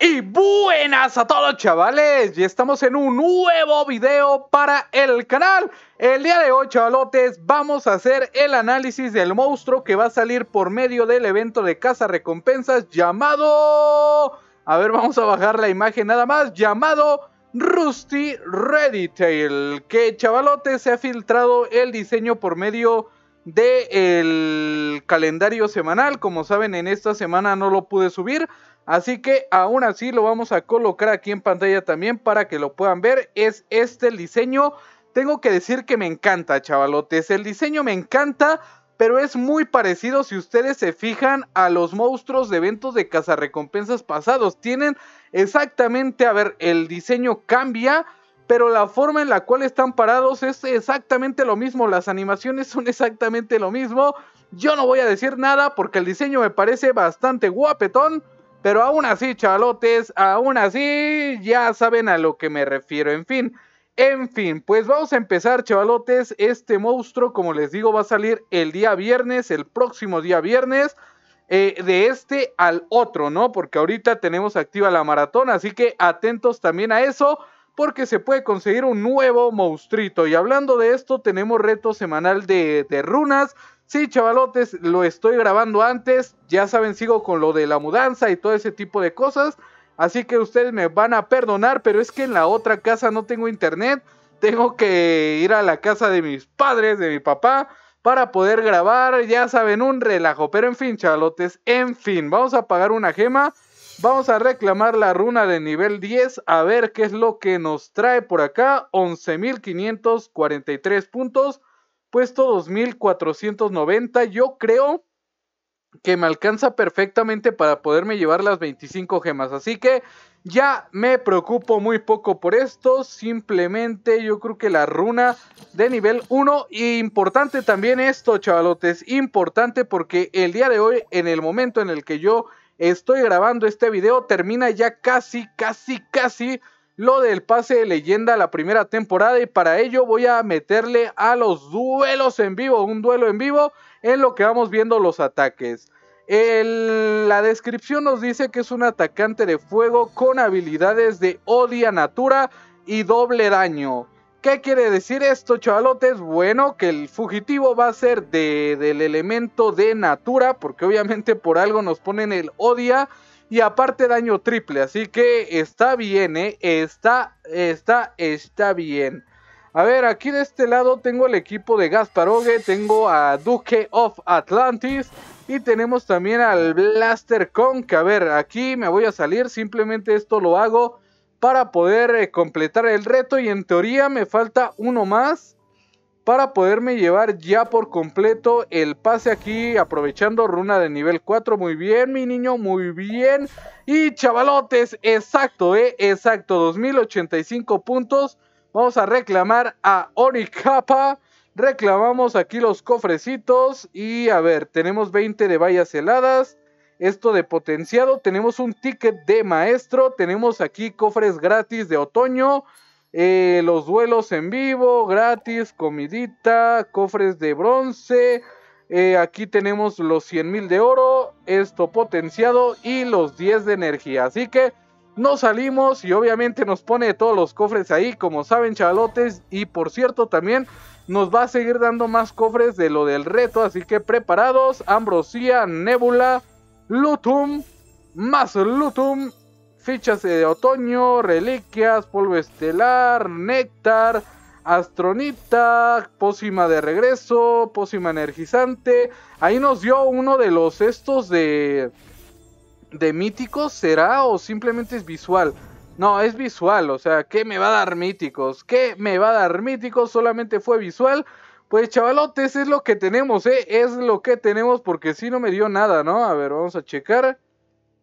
Y buenas a todos chavales, Y estamos en un nuevo video para el canal El día de hoy chavalotes vamos a hacer el análisis del monstruo que va a salir por medio del evento de caza recompensas llamado... A ver, vamos a bajar la imagen nada más, llamado Rusty Redtail. Que chavalotes se ha filtrado el diseño por medio del calendario semanal Como saben en esta semana no lo pude subir Así que aún así lo vamos a colocar aquí en pantalla también para que lo puedan ver. Es este el diseño. Tengo que decir que me encanta, chavalotes. El diseño me encanta, pero es muy parecido si ustedes se fijan a los monstruos de eventos de cazarrecompensas pasados. Tienen exactamente, a ver, el diseño cambia, pero la forma en la cual están parados es exactamente lo mismo, las animaciones son exactamente lo mismo. Yo no voy a decir nada porque el diseño me parece bastante guapetón, pero aún así, chavalotes, aún así, ya saben a lo que me refiero. En fin, en fin, pues vamos a empezar, chavalotes. Este monstruo, como les digo, va a salir el día viernes, el próximo día viernes. Eh, de este al otro, ¿no? Porque ahorita tenemos activa la maratón, así que atentos también a eso, porque se puede conseguir un nuevo monstruito. Y hablando de esto, tenemos reto semanal de, de runas Sí, chavalotes, lo estoy grabando antes. Ya saben, sigo con lo de la mudanza y todo ese tipo de cosas. Así que ustedes me van a perdonar, pero es que en la otra casa no tengo internet. Tengo que ir a la casa de mis padres, de mi papá, para poder grabar. Ya saben, un relajo. Pero en fin, chavalotes, en fin, vamos a pagar una gema. Vamos a reclamar la runa de nivel 10 a ver qué es lo que nos trae por acá. 11.543 puntos. Puesto 2490, yo creo que me alcanza perfectamente para poderme llevar las 25 gemas. Así que ya me preocupo muy poco por esto. Simplemente yo creo que la runa de nivel 1. importante también esto, chavalotes. Importante porque el día de hoy, en el momento en el que yo estoy grabando este video, termina ya casi, casi, casi lo del pase de leyenda la primera temporada y para ello voy a meterle a los duelos en vivo, un duelo en vivo en lo que vamos viendo los ataques. la descripción nos dice que es un atacante de fuego con habilidades de odia natura y doble daño. ¿Qué quiere decir esto, chavalotes? Bueno, que el fugitivo va a ser de, del elemento de natura, porque obviamente por algo nos ponen el odia y aparte daño triple. Así que está bien, ¿eh? Está, está, está bien. A ver, aquí de este lado tengo el equipo de Gasparogue, tengo a Duque of Atlantis y tenemos también al Blaster Kong. Que a ver, aquí me voy a salir, simplemente esto lo hago para poder eh, completar el reto y en teoría me falta uno más para poderme llevar ya por completo el pase aquí, aprovechando runa de nivel 4. Muy bien, mi niño, muy bien. Y chavalotes, exacto, eh, exacto, 2085 puntos. Vamos a reclamar a Oricapa. Reclamamos aquí los cofrecitos. Y a ver, tenemos 20 de vallas heladas. Esto de potenciado. Tenemos un ticket de maestro. Tenemos aquí cofres gratis de otoño. Eh, los duelos en vivo, gratis, comidita, cofres de bronce. Eh, aquí tenemos los 100 mil de oro, esto potenciado y los 10 de energía. Así que nos salimos y obviamente nos pone todos los cofres ahí, como saben chalotes Y por cierto también nos va a seguir dando más cofres de lo del reto. Así que preparados, Ambrosía, Nebula, Lutum, más Lutum fichas de otoño, reliquias, polvo estelar, néctar, astronita, pócima de regreso, pócima energizante. Ahí nos dio uno de los estos de de míticos, ¿será o simplemente es visual? No, es visual, o sea, ¿qué me va a dar míticos? ¿Qué me va a dar míticos? Solamente fue visual. Pues chavalotes, es lo que tenemos, ¿eh? Es lo que tenemos porque si no me dio nada, ¿no? A ver, vamos a checar.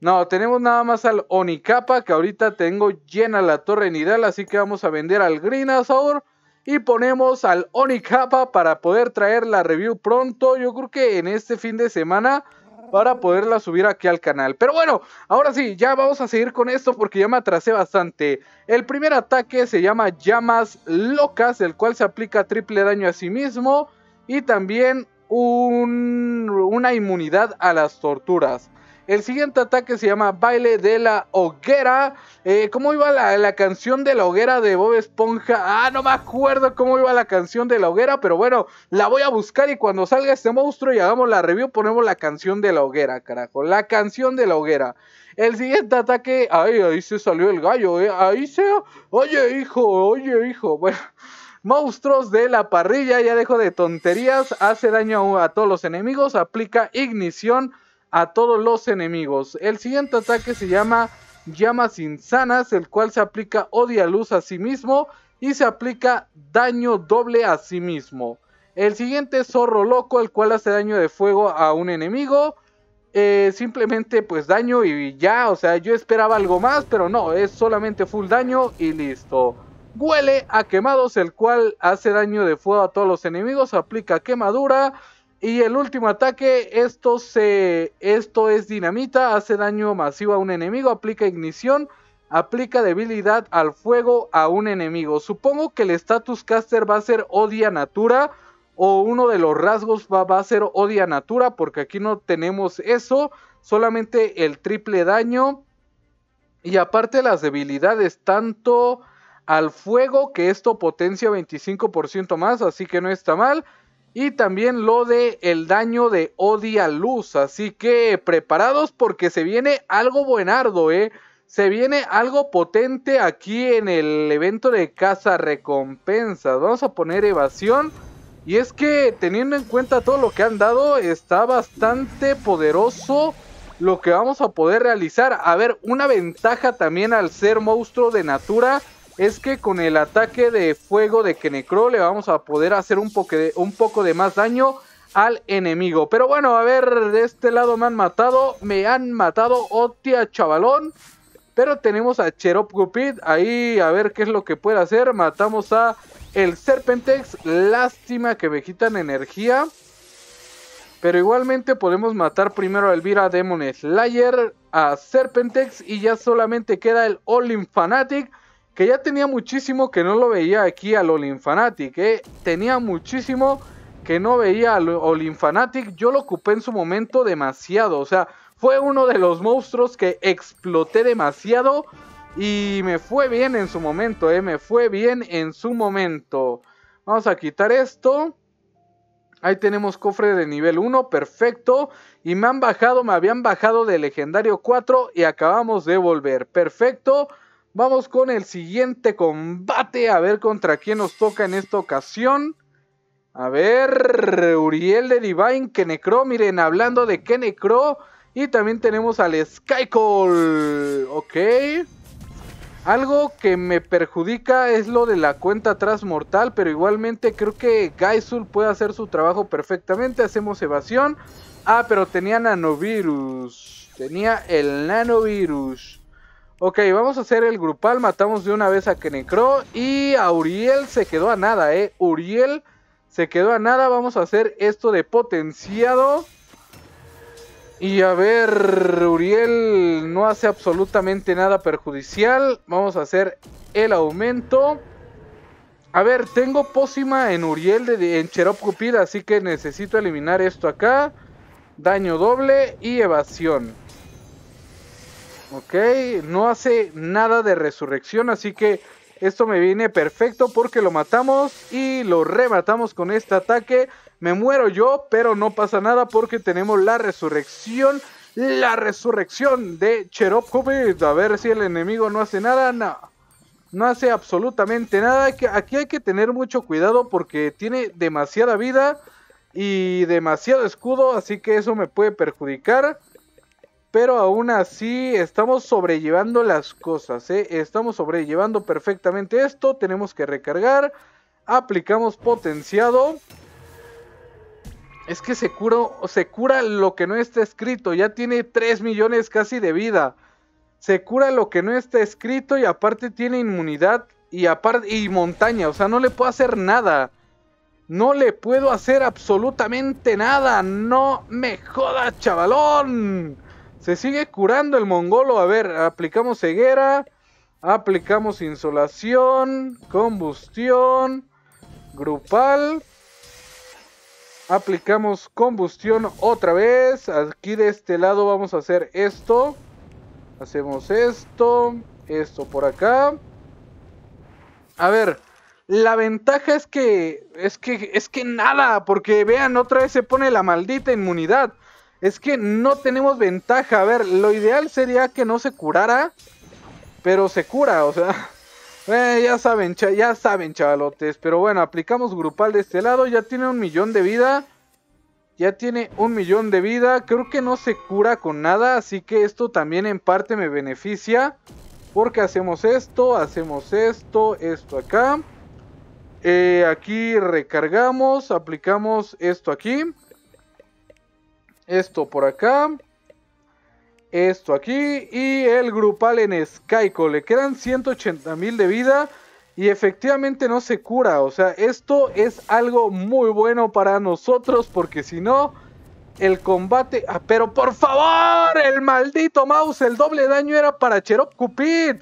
No, tenemos nada más al Onicapa, que ahorita tengo llena la torre Nidal, así que vamos a vender al Grinasaur Y ponemos al Onicapa para poder traer la review pronto. Yo creo que en este fin de semana para poderla subir aquí al canal. Pero bueno, ahora sí, ya vamos a seguir con esto porque ya me atrasé bastante. El primer ataque se llama Llamas Locas, el cual se aplica triple daño a sí mismo y también una inmunidad a las torturas. El siguiente ataque se llama Baile de la Hoguera. Eh, ¿Cómo iba la, la, canción de la hoguera de Bob Esponja? Ah, no me acuerdo cómo iba la canción de la hoguera, pero bueno, la voy a buscar y cuando salga este monstruo y hagamos la review ponemos la canción de la hoguera, carajo. La canción de la hoguera. El siguiente ataque, ay, ahí se salió el gallo, eh. ahí se... Oye, hijo, oye, hijo. Bueno monstruos de la parrilla, ya dejo de tonterías, hace daño a todos los enemigos, aplica ignición a todos los enemigos. El siguiente ataque se llama Llamas Insanas, el cual se aplica odia luz a sí mismo y se aplica daño doble a sí mismo. El siguiente es Zorro Loco, el cual hace daño de fuego a un enemigo. Eh, simplemente pues daño y ya, o sea, yo esperaba algo más, pero no, es solamente full daño y listo. Huele a quemados, el cual hace daño de fuego a todos los enemigos, aplica quemadura y el último ataque, esto, se, esto es dinamita, hace daño masivo a un enemigo, aplica ignición, aplica debilidad al fuego a un enemigo. Supongo que el status caster va a ser odia natura o uno de los rasgos va, va a ser odia natura porque aquí no tenemos eso, solamente el triple daño. Y aparte las debilidades, tanto al fuego que esto potencia 25% más, así que no está mal y también lo de el daño de Odia Luz. Así que preparados porque se viene algo buenardo, ¿eh? Se viene algo potente aquí en el evento de Casa recompensa. Vamos a poner evasión. Y es que teniendo en cuenta todo lo que han dado, está bastante poderoso lo que vamos a poder realizar. A ver, una ventaja también al ser monstruo de Natura es que con el ataque de fuego de Kenecro le vamos a poder hacer un, poco de, un poco de más daño al enemigo. Pero bueno, a ver, de este lado me han matado, me han matado, Otia chavalón. Pero tenemos a Cherop Cupid, ahí a ver qué es lo que puede hacer. Matamos a el Serpentex, lástima que me quitan energía. Pero igualmente podemos matar primero a Elvira Demon Slayer, a Serpentex y ya solamente queda el All-In Fanatic que ya tenía muchísimo que no lo veía aquí al Olin ¿eh? Tenía muchísimo que no veía al Olin Yo lo ocupé en su momento demasiado. O sea, fue uno de los monstruos que exploté demasiado. Y me fue bien en su momento, eh, Me fue bien en su momento. Vamos a quitar esto. Ahí tenemos cofre de nivel 1, perfecto. Y me han bajado, me habían bajado de legendario 4 y acabamos de volver. Perfecto. Vamos con el siguiente combate. A ver contra quién nos toca en esta ocasión. A ver, Uriel de Divine, necro, Miren, hablando de Kenecro. Y también tenemos al Skycall. Ok. Algo que me perjudica es lo de la cuenta tras mortal. Pero igualmente creo que Gaisul puede hacer su trabajo perfectamente. Hacemos evasión. Ah, pero tenía nanovirus. Tenía el nanovirus. Ok, vamos a hacer el grupal. Matamos de una vez a Kenecro. Y a Uriel se quedó a nada, ¿eh? Uriel se quedó a nada. Vamos a hacer esto de potenciado. Y a ver, Uriel no hace absolutamente nada perjudicial. Vamos a hacer el aumento. A ver, tengo pócima en Uriel de, en Cherop Cupid, así que necesito eliminar esto acá. Daño doble y evasión. Ok, no hace nada de resurrección, así que esto me viene perfecto porque lo matamos y lo rematamos con este ataque. Me muero yo, pero no pasa nada porque tenemos la resurrección. La resurrección de Cherop A ver si el enemigo no hace nada. No. No hace absolutamente nada. Aquí hay que tener mucho cuidado porque tiene demasiada vida y demasiado escudo. Así que eso me puede perjudicar pero aún así estamos sobrellevando las cosas, ¿eh? estamos sobrellevando perfectamente esto, tenemos que recargar, aplicamos potenciado. Es que se, se cura lo que no está escrito, ya tiene 3 millones casi de vida. Se cura lo que no está escrito y aparte tiene inmunidad y, aparte, y montaña, o sea, no le puedo hacer nada. No le puedo hacer absolutamente nada. No me joda, chavalón. Se sigue curando el mongolo. A ver, aplicamos ceguera. Aplicamos insolación. Combustión. Grupal. Aplicamos combustión otra vez. Aquí de este lado vamos a hacer esto. Hacemos esto. Esto por acá. A ver. La ventaja es que. Es que. Es que nada. Porque vean, otra vez se pone la maldita inmunidad es que no tenemos ventaja. A ver, lo ideal sería que no se curara, pero se cura, o sea. Eh, ya saben, ya saben, chavalotes. Pero bueno, aplicamos grupal de este lado. Ya tiene un millón de vida. Ya tiene un millón de vida. Creo que no se cura con nada. Así que esto también en parte me beneficia. Porque hacemos esto, hacemos esto, esto acá. Eh, aquí recargamos, aplicamos esto aquí. Esto por acá. Esto aquí. Y el grupal en Skyco. Le quedan 180 mil de vida. Y efectivamente no se cura. O sea, esto es algo muy bueno para nosotros. Porque si no, el combate... Ah, pero por favor, el maldito mouse. El doble daño era para Cherop Cupid.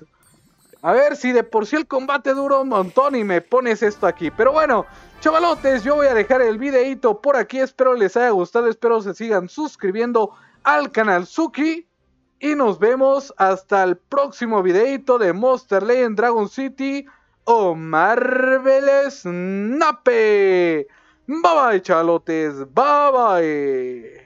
A ver si de por sí el combate duró un montón y me pones esto aquí. Pero bueno, chavalotes, yo voy a dejar el videito por aquí. Espero les haya gustado, espero se sigan suscribiendo al canal Suki. Y nos vemos hasta el próximo videito de Monster en Dragon City o Marvel Snape. Bye bye, chavalotes Bye bye.